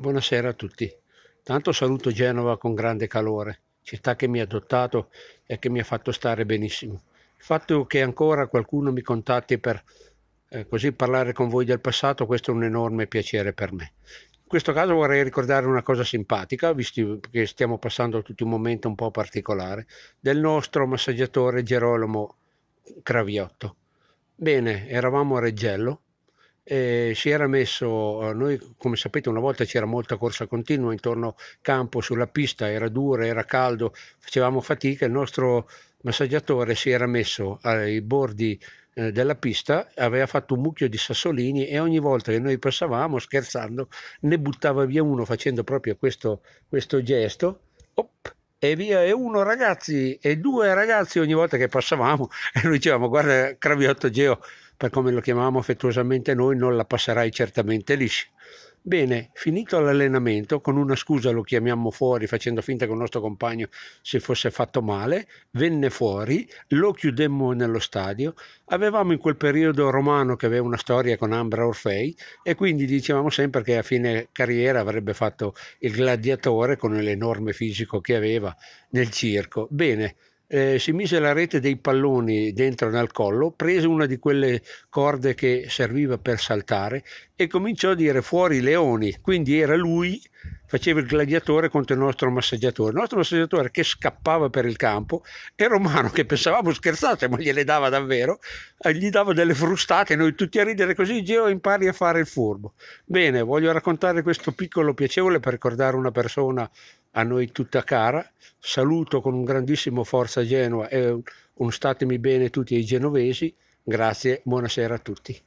Buonasera a tutti. Tanto saluto Genova con grande calore, città che mi ha adottato e che mi ha fatto stare benissimo. Il fatto che ancora qualcuno mi contatti per eh, così parlare con voi del passato, questo è un enorme piacere per me. In questo caso vorrei ricordare una cosa simpatica, visto che stiamo passando tutti un momento un po' particolare, del nostro massaggiatore Gerolamo Craviotto. Bene, eravamo a Reggello eh, si era messo, eh, noi come sapete una volta c'era molta corsa continua intorno campo, sulla pista, era dura, era caldo, facevamo fatica, il nostro massaggiatore si era messo ai bordi eh, della pista, aveva fatto un mucchio di sassolini e ogni volta che noi passavamo scherzando ne buttava via uno facendo proprio questo, questo gesto e via e uno ragazzi e due ragazzi ogni volta che passavamo e noi dicevamo guarda Craviotto Geo per come lo chiamavamo affettuosamente noi non la passerai certamente liscia Bene, finito l'allenamento, con una scusa lo chiamiamo fuori facendo finta che il nostro compagno si fosse fatto male, venne fuori, lo chiudemmo nello stadio, avevamo in quel periodo Romano che aveva una storia con Ambra Orfei e quindi dicevamo sempre che a fine carriera avrebbe fatto il gladiatore con l'enorme fisico che aveva nel circo. Bene, eh, si mise la rete dei palloni dentro nel collo, prese una di quelle corde che serviva per saltare e cominciò a dire fuori leoni, quindi era lui faceva il gladiatore contro il nostro massaggiatore. Il nostro massaggiatore che scappava per il campo e Romano, che pensavamo scherzate, ma gliele dava davvero, eh, gli dava delle frustate, noi tutti a ridere così, Geo impari a fare il furbo. Bene, voglio raccontare questo piccolo piacevole per ricordare una persona a noi tutta cara. Saluto con un grandissimo forza Genova e un statemi bene tutti i genovesi. Grazie, buonasera a tutti.